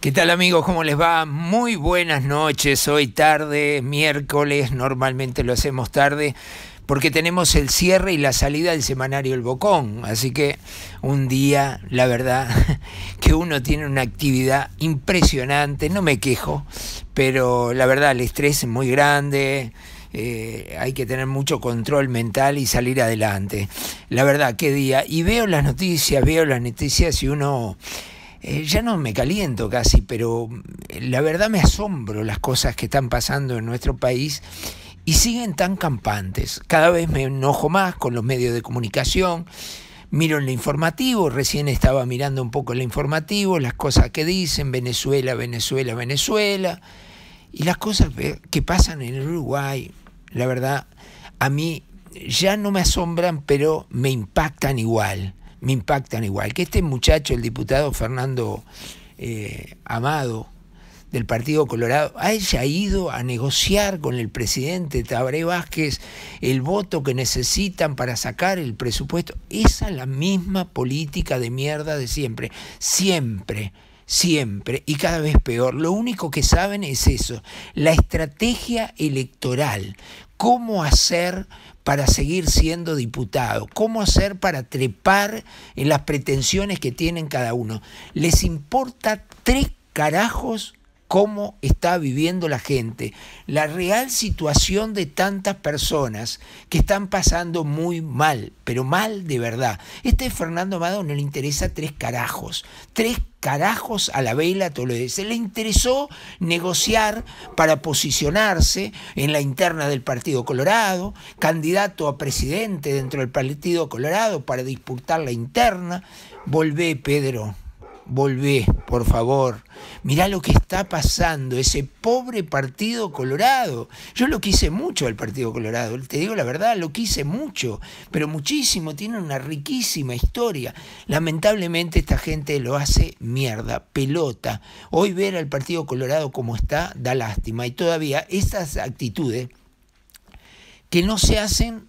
¿Qué tal amigos? ¿Cómo les va? Muy buenas noches. Hoy tarde, miércoles, normalmente lo hacemos tarde, porque tenemos el cierre y la salida del semanario El Bocón. Así que un día, la verdad, que uno tiene una actividad impresionante, no me quejo, pero la verdad el estrés es muy grande. Eh, hay que tener mucho control mental y salir adelante. La verdad, qué día. Y veo las noticias, veo las noticias y uno eh, ya no me caliento casi, pero eh, la verdad me asombro las cosas que están pasando en nuestro país y siguen tan campantes. Cada vez me enojo más con los medios de comunicación. Miro el informativo, recién estaba mirando un poco el informativo, las cosas que dicen, Venezuela, Venezuela, Venezuela, y las cosas que pasan en Uruguay, la verdad, a mí ya no me asombran, pero me impactan igual me impactan igual. Que este muchacho, el diputado Fernando eh, Amado, del Partido Colorado, haya ido a negociar con el presidente Tabré Vázquez el voto que necesitan para sacar el presupuesto. Esa es la misma política de mierda de siempre. Siempre siempre y cada vez peor. Lo único que saben es eso, la estrategia electoral, cómo hacer para seguir siendo diputado, cómo hacer para trepar en las pretensiones que tienen cada uno. Les importa tres carajos cómo está viviendo la gente, la real situación de tantas personas que están pasando muy mal, pero mal de verdad. Este Fernando Amado no le interesa tres carajos, tres carajos a la vela Toledo. Se le interesó negociar para posicionarse en la interna del Partido Colorado, candidato a presidente dentro del Partido Colorado para disputar la interna. Volvé, Pedro volvé, por favor. Mirá lo que está pasando, ese pobre Partido Colorado. Yo lo quise mucho al Partido Colorado, te digo la verdad, lo quise mucho, pero muchísimo, tiene una riquísima historia. Lamentablemente esta gente lo hace mierda, pelota. Hoy ver al Partido Colorado como está da lástima y todavía estas actitudes que no se hacen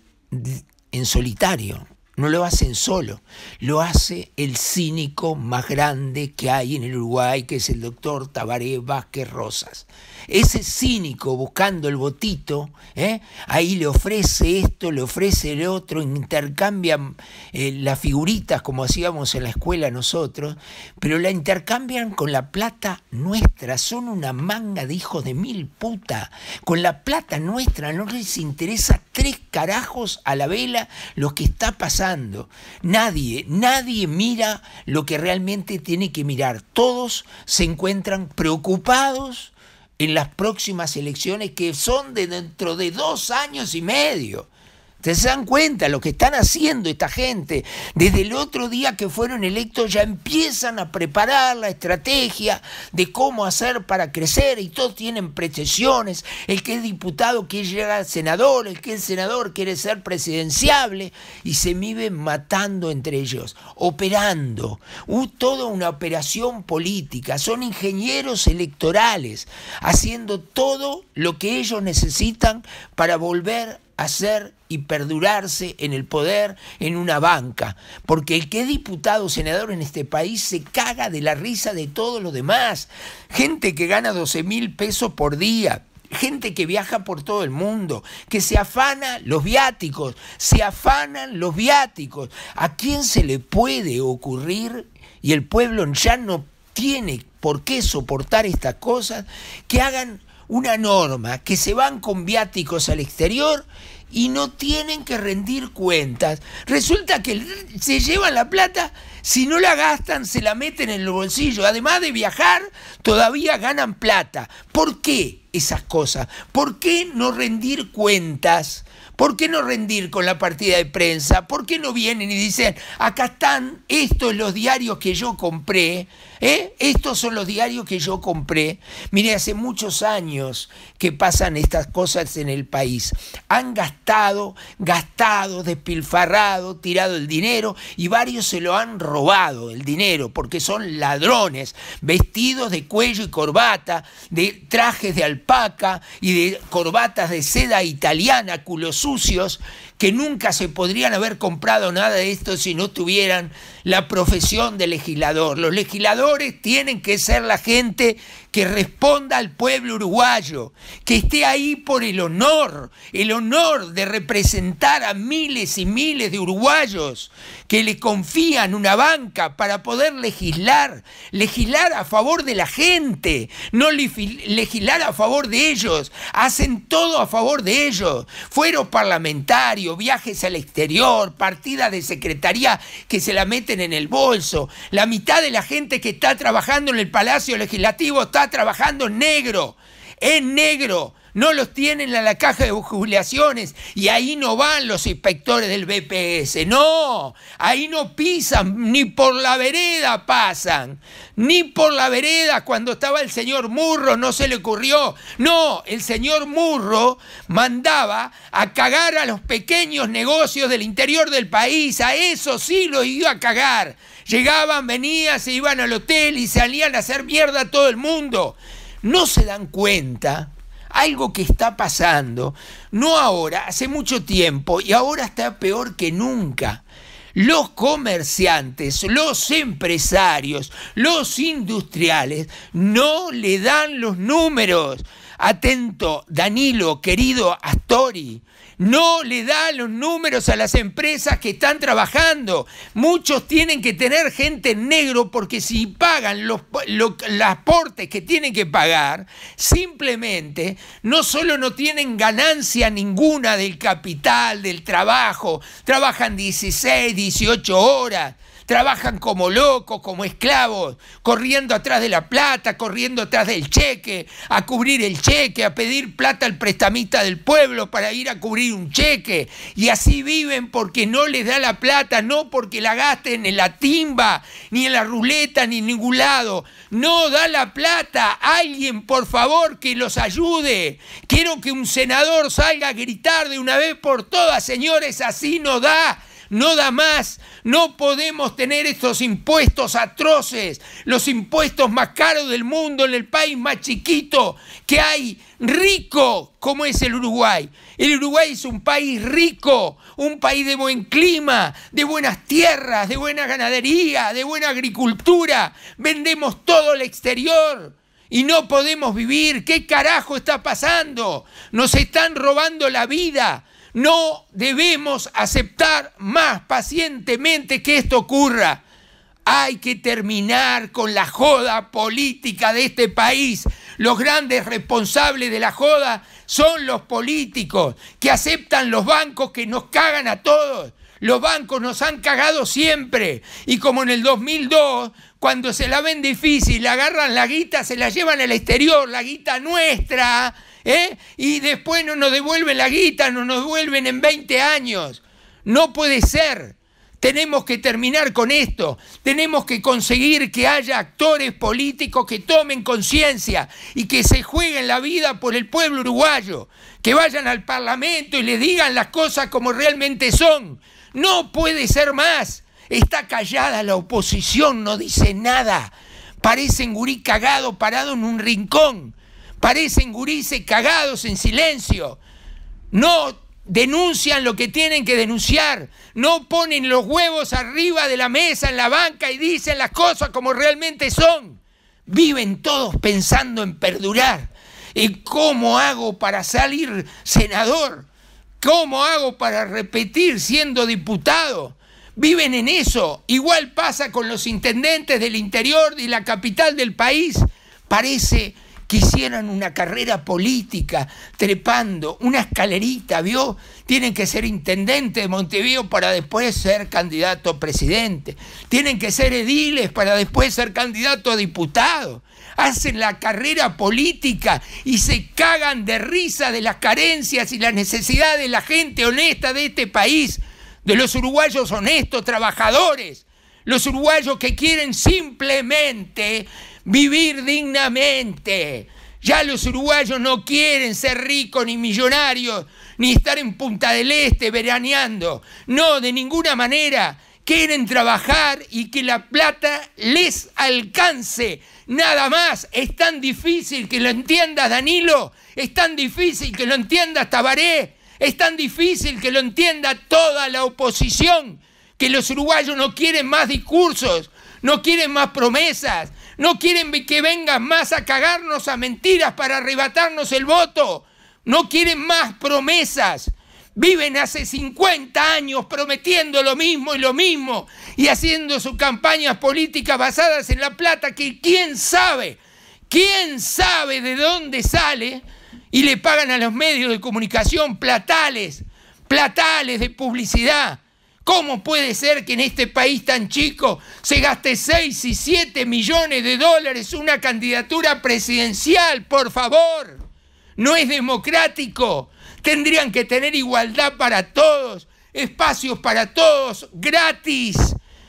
en solitario, no lo hacen solo, lo hace el cínico más grande que hay en el Uruguay, que es el doctor Tabaré Vázquez Rosas. Ese cínico buscando el botito, ¿eh? ahí le ofrece esto, le ofrece el otro, intercambian eh, las figuritas como hacíamos en la escuela nosotros, pero la intercambian con la plata nuestra, son una manga de hijos de mil puta, con la plata nuestra no les interesa tres carajos a la vela lo que está pasando. Nadie, nadie mira lo que realmente tiene que mirar. Todos se encuentran preocupados en las próximas elecciones que son de dentro de dos años y medio se dan cuenta lo que están haciendo esta gente? Desde el otro día que fueron electos ya empiezan a preparar la estrategia de cómo hacer para crecer y todos tienen pretensiones. El que es diputado quiere llegar a senador, el que es senador quiere ser presidenciable y se viven matando entre ellos, operando. Todo uh, toda una operación política. Son ingenieros electorales haciendo todo lo que ellos necesitan para volver hacer y perdurarse en el poder en una banca, porque el que es diputado senador en este país se caga de la risa de todos los demás, gente que gana 12 mil pesos por día. Gente que viaja por todo el mundo, que se afana los viáticos, se afanan los viáticos. ¿A quién se le puede ocurrir? Y el pueblo ya no tiene por qué soportar estas cosas, que hagan una norma que se van con viáticos al exterior y no tienen que rendir cuentas. Resulta que se llevan la plata si no la gastan, se la meten en el bolsillo. Además de viajar, todavía ganan plata. ¿Por qué esas cosas? ¿Por qué no rendir cuentas? ¿Por qué no rendir con la partida de prensa? ¿Por qué no vienen y dicen, acá están, estos los diarios que yo compré? ¿eh? Estos son los diarios que yo compré. Mire, hace muchos años que pasan estas cosas en el país. Han gastado, gastado, despilfarrado, tirado el dinero y varios se lo han robado el dinero, porque son ladrones, vestidos de cuello y corbata, de trajes de alpaca y de corbatas de seda italiana, culos sucios, que nunca se podrían haber comprado nada de esto si no tuvieran la profesión de legislador. Los legisladores tienen que ser la gente que responda al pueblo uruguayo, que esté ahí por el honor, el honor de representar a miles y miles de uruguayos que le confían una banca para poder legislar, legislar a favor de la gente, no legislar a favor de ellos, hacen todo a favor de ellos, fueron parlamentarios, viajes al exterior, partidas de secretaría que se la meten en el bolso. La mitad de la gente que está trabajando en el Palacio Legislativo está trabajando negro, en negro no los tienen en la caja de jubilaciones y ahí no van los inspectores del BPS, no, ahí no pisan, ni por la vereda pasan, ni por la vereda cuando estaba el señor Murro no se le ocurrió, no, el señor Murro mandaba a cagar a los pequeños negocios del interior del país, a eso sí los iba a cagar. Llegaban, venían, se iban al hotel y salían a hacer mierda a todo el mundo. No se dan cuenta algo que está pasando, no ahora, hace mucho tiempo y ahora está peor que nunca. Los comerciantes, los empresarios, los industriales no le dan los números. Atento, Danilo, querido Astori no le da los números a las empresas que están trabajando. Muchos tienen que tener gente negro porque si pagan los, los aportes que tienen que pagar, simplemente no solo no tienen ganancia ninguna del capital, del trabajo, trabajan 16, 18 horas trabajan como locos, como esclavos, corriendo atrás de la plata, corriendo atrás del cheque, a cubrir el cheque, a pedir plata al prestamista del pueblo para ir a cubrir un cheque. Y así viven porque no les da la plata, no porque la gasten en la timba, ni en la ruleta, ni en ningún lado. No da la plata. Alguien, por favor, que los ayude. Quiero que un senador salga a gritar de una vez por todas, señores, así no da no da más, no podemos tener estos impuestos atroces, los impuestos más caros del mundo en el país más chiquito que hay, rico como es el Uruguay. El Uruguay es un país rico, un país de buen clima, de buenas tierras, de buena ganadería, de buena agricultura, vendemos todo el exterior y no podemos vivir. ¿Qué carajo está pasando? Nos están robando la vida. No debemos aceptar más pacientemente que esto ocurra. Hay que terminar con la joda política de este país. Los grandes responsables de la joda son los políticos que aceptan los bancos que nos cagan a todos. Los bancos nos han cagado siempre. Y como en el 2002 cuando se la ven difícil, agarran la guita, se la llevan al exterior, la guita nuestra, ¿eh? y después no nos devuelven la guita, no nos devuelven en 20 años. No puede ser. Tenemos que terminar con esto. Tenemos que conseguir que haya actores políticos que tomen conciencia y que se jueguen la vida por el pueblo uruguayo. Que vayan al Parlamento y le digan las cosas como realmente son. No puede ser más. Está callada la oposición, no dice nada. Parecen gurí cagado parado en un rincón. Parecen gurises cagados en silencio. No denuncian lo que tienen que denunciar. No ponen los huevos arriba de la mesa, en la banca y dicen las cosas como realmente son. Viven todos pensando en perdurar. ¿Y cómo hago para salir senador? ¿Cómo hago para repetir siendo diputado? viven en eso. Igual pasa con los intendentes del interior y la capital del país. Parece que hicieron una carrera política trepando una escalerita, ¿vio? Tienen que ser intendente de Montevideo para después ser candidato a presidente. Tienen que ser ediles para después ser candidato a diputado. Hacen la carrera política y se cagan de risa de las carencias y las necesidades de la gente honesta de este país de los uruguayos honestos, trabajadores, los uruguayos que quieren simplemente vivir dignamente. Ya los uruguayos no quieren ser ricos ni millonarios, ni estar en Punta del Este veraneando. No, de ninguna manera. Quieren trabajar y que la plata les alcance. Nada más. Es tan difícil que lo entiendas, Danilo. Es tan difícil que lo entiendas, Tabaré. Es tan difícil que lo entienda toda la oposición, que los uruguayos no quieren más discursos, no quieren más promesas, no quieren que vengas más a cagarnos a mentiras para arrebatarnos el voto, no quieren más promesas. Viven hace 50 años prometiendo lo mismo y lo mismo y haciendo sus campañas políticas basadas en la plata que quién sabe, quién sabe de dónde sale y le pagan a los medios de comunicación platales, platales de publicidad. ¿Cómo puede ser que en este país tan chico se gaste 6 y 7 millones de dólares una candidatura presidencial? Por favor, no es democrático. Tendrían que tener igualdad para todos, espacios para todos, gratis,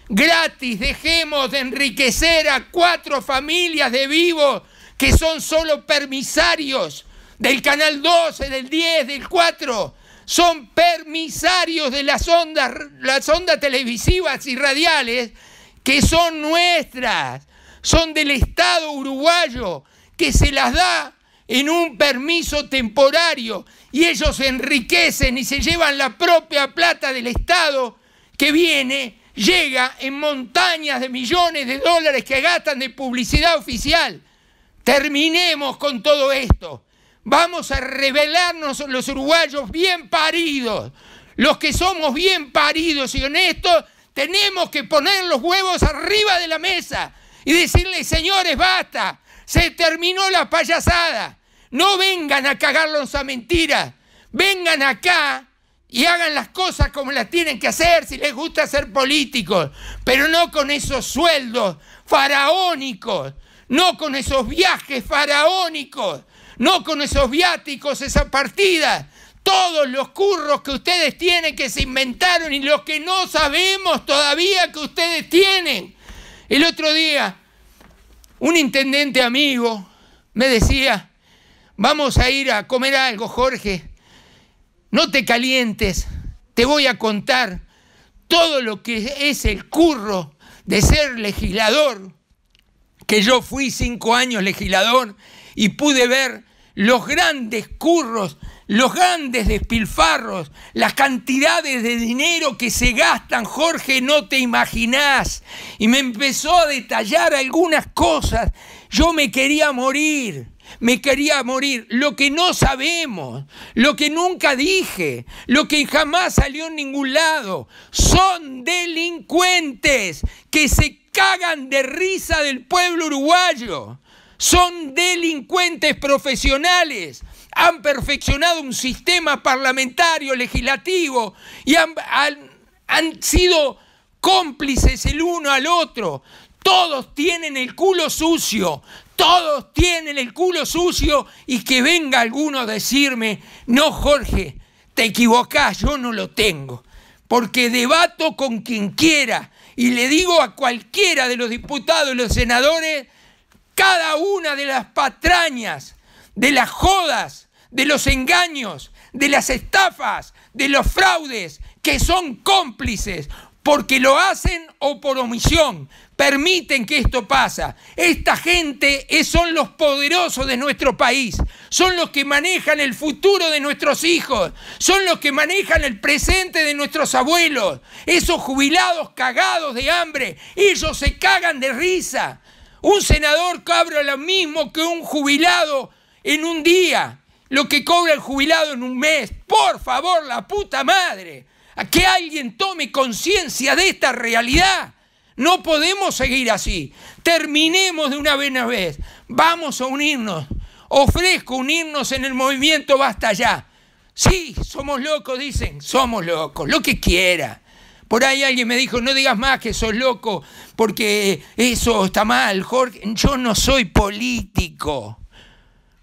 gratis. Dejemos de enriquecer a cuatro familias de vivos que son solo permisarios del Canal 12, del 10, del 4. Son permisarios de las ondas, las ondas televisivas y radiales que son nuestras, son del Estado uruguayo, que se las da en un permiso temporario y ellos se enriquecen y se llevan la propia plata del Estado que viene, llega en montañas de millones de dólares que gastan de publicidad oficial. Terminemos con todo esto. Vamos a revelarnos los uruguayos bien paridos. Los que somos bien paridos y honestos, tenemos que poner los huevos arriba de la mesa y decirles, señores, basta, se terminó la payasada. No vengan a cagarlos a mentiras. Vengan acá y hagan las cosas como las tienen que hacer si les gusta ser políticos, pero no con esos sueldos faraónicos, no con esos viajes faraónicos no con esos viáticos, esa partida, todos los curros que ustedes tienen que se inventaron y los que no sabemos todavía que ustedes tienen. El otro día, un intendente amigo me decía, vamos a ir a comer algo, Jorge, no te calientes, te voy a contar todo lo que es el curro de ser legislador, que yo fui cinco años legislador y pude ver los grandes curros, los grandes despilfarros, las cantidades de dinero que se gastan, Jorge, no te imaginás. Y me empezó a detallar algunas cosas. Yo me quería morir. Me quería morir. Lo que no sabemos, lo que nunca dije, lo que jamás salió en ningún lado, son delincuentes que se cagan de risa del pueblo uruguayo. Son delincuentes profesionales. Han perfeccionado un sistema parlamentario, legislativo, y han, sido cómplices el uno al otro. Todos tienen el culo sucio, todos tienen el culo sucio y que venga alguno a decirme, no Jorge, te equivocás, yo no lo tengo, porque debato con quien quiera y le digo a cualquiera de los diputados y los senadores cada una de las patrañas, de las jodas, de los engaños, de las estafas, de los fraudes, que son cómplices, porque lo hacen o por omisión, permiten que esto pasa. Esta gente son los poderosos de nuestro país, son los que manejan el futuro de nuestros hijos, son los que manejan el presente de nuestros abuelos, esos jubilados cagados de hambre, ellos se cagan de risa, un senador cobra lo mismo que un jubilado en un día, lo que cobra el jubilado en un mes. Por favor, la puta madre, a que alguien tome conciencia de esta realidad. No podemos seguir así. Terminemos de una vez Vamos a unirnos. Ofrezco unirnos en el movimiento Basta Ya. Sí, somos locos, dicen. Somos locos. Lo que quiera. Por ahí alguien me dijo, no digas más que sos loco, porque eso está mal, Jorge. Yo no soy político.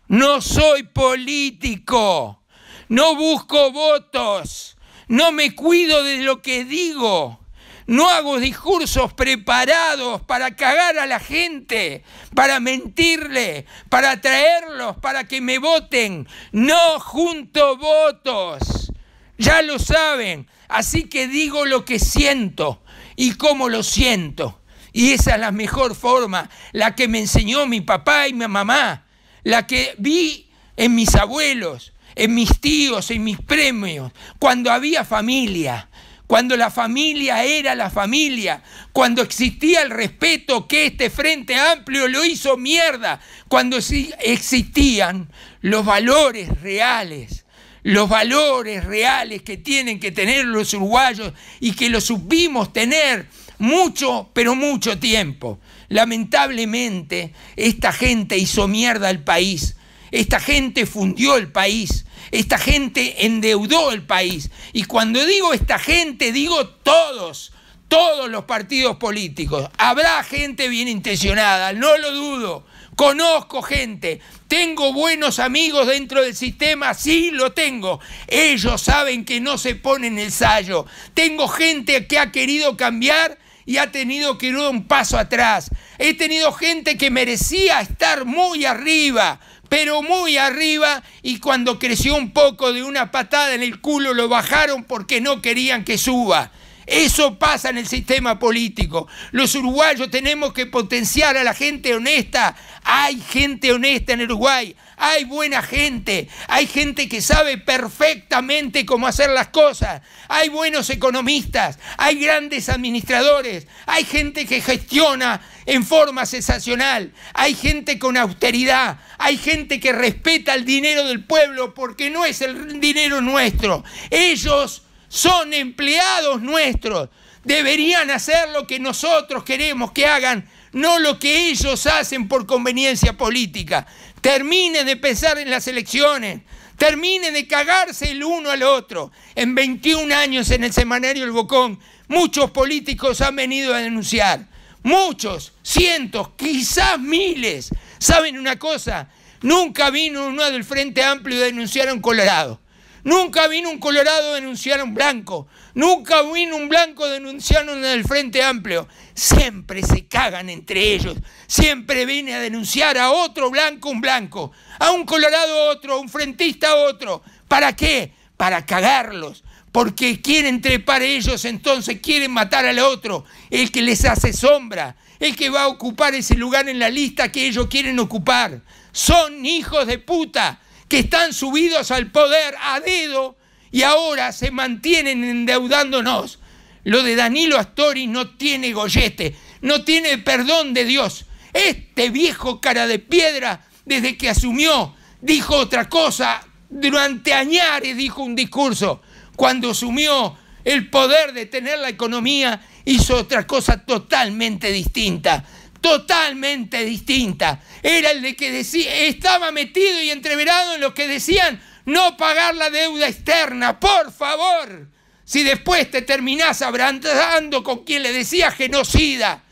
No soy político. No busco votos. No me cuido de lo que digo. No hago discursos preparados para cagar a la gente, para mentirle, para atraerlos, para que me voten. No junto votos. Ya lo saben. Así que digo lo que siento y cómo lo siento. Y esa es la mejor forma, la que me enseñó mi papá y mi mamá, la que vi en mis abuelos, en mis tíos, en mis premios, cuando había familia, cuando la familia era la familia, cuando existía el respeto que este Frente Amplio lo hizo mierda, cuando existían los valores reales, los valores reales que tienen que tener los uruguayos y que los supimos tener mucho, pero mucho tiempo. Lamentablemente, esta gente hizo mierda al país, esta gente fundió el país, esta gente endeudó el país. Y cuando digo esta gente, digo todos, todos los partidos políticos. Habrá gente bien intencionada, no lo dudo. Conozco gente, tengo buenos amigos dentro del sistema, sí lo tengo. Ellos saben que no se ponen el sallo. Tengo gente que ha querido cambiar y ha tenido que ir un paso atrás. He tenido gente que merecía estar muy arriba, pero muy arriba, y cuando creció un poco de una patada en el culo lo bajaron porque no querían que suba. Eso pasa en el sistema político. Los uruguayos tenemos que potenciar a la gente honesta. Hay gente honesta en Uruguay. Hay buena gente, hay gente que sabe perfectamente cómo hacer las cosas, hay buenos economistas, hay grandes administradores, hay gente que gestiona en forma sensacional, hay gente con austeridad, hay gente que respeta el dinero del pueblo porque no es el dinero nuestro. Ellos son empleados nuestros, deberían hacer lo que nosotros queremos que hagan, no lo que ellos hacen por conveniencia política. Termine de pensar en las elecciones. Termine de cagarse el uno al otro. En 21 años en el semanario El Bocón, muchos políticos han venido a denunciar. Muchos, cientos, quizás miles. ¿Saben una cosa? Nunca vino uno del Frente Amplio a denunciar a Colorado. Nunca vino un colorado denunciar a un blanco. Nunca vino un blanco a denunciar a un del Frente Amplio. Siempre se cagan entre ellos. Siempre viene a denunciar a otro blanco un blanco. A un colorado otro, a un frentista otro. ¿Para qué? Para cagarlos porque quieren trepar ellos, entonces quieren matar al otro, el que les hace sombra, el que va a ocupar ese lugar en la lista que ellos quieren ocupar. Son hijos de puta, que están subidos al poder a dedo y ahora se mantienen endeudándonos. Lo de Danilo Astori no tiene gollete, no tiene perdón de Dios. Este viejo cara de piedra, desde que asumió, dijo otra cosa. Durante Añares dijo un discurso. Cuando asumió el poder de tener la economía, hizo otra cosa totalmente distinta totalmente distinta. Era el de que decía, estaba metido y entreverado en lo que decían, no pagar la deuda externa, por favor. Si después te terminás abrandando con quien le decía genocida,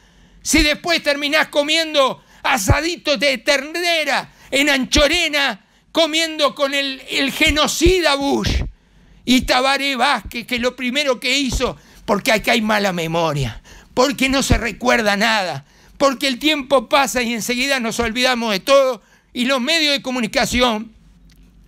si después terminás comiendo asaditos de ternera en Anchorena, comiendo con el, genocida Bush y Tabaré Vázquez, que lo primero que hizo, porque acá hay mala memoria, porque no se recuerda nada porque el tiempo pasa y enseguida nos olvidamos de todo y los medios de comunicación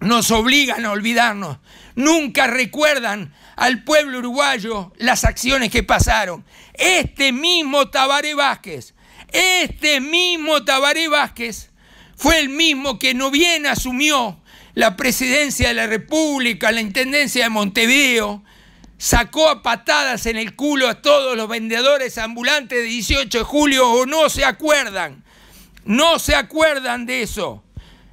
nos obligan a olvidarnos. Nunca recuerdan al pueblo uruguayo las acciones que pasaron. Este mismo Tabaré Vázquez, este mismo Tabaré Vázquez fue el mismo que no bien asumió la presidencia de la República, la Intendencia de Montevideo, sacó a patadas en el culo a todos los vendedores ambulantes de 18 de julio o no se acuerdan. No se acuerdan de eso.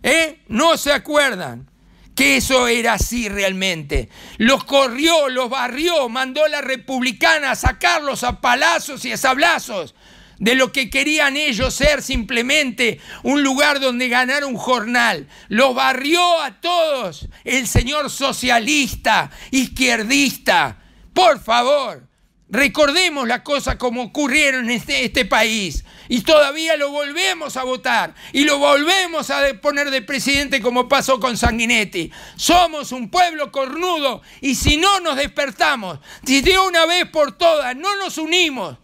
¿Eh? No se acuerdan que eso era así realmente. Los corrió, los barrió, mandó a la republicana a sacarlos a palazos y a sablazos de lo que querían ellos ser simplemente un lugar donde ganar un jornal. Los barrió a todos el señor socialista, izquierdista. Por favor, recordemos la cosa como ocurrieron en este, este país. Y todavía lo volvemos a votar y lo volvemos a poner de presidente como pasó con Sanguinetti. Somos un pueblo cornudo y si no nos despertamos, si de una vez por todas no nos unimos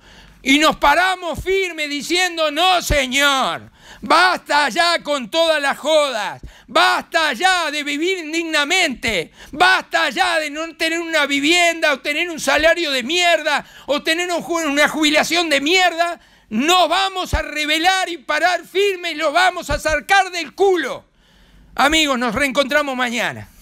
y nos paramos firme diciendo, no señor, basta ya con todas las jodas, basta ya de vivir indignamente, basta ya de no tener una vivienda o tener un salario de mierda o tener una jubilación de mierda, nos vamos a rebelar y parar firme y lo vamos a sacar del culo. Amigos, nos reencontramos mañana.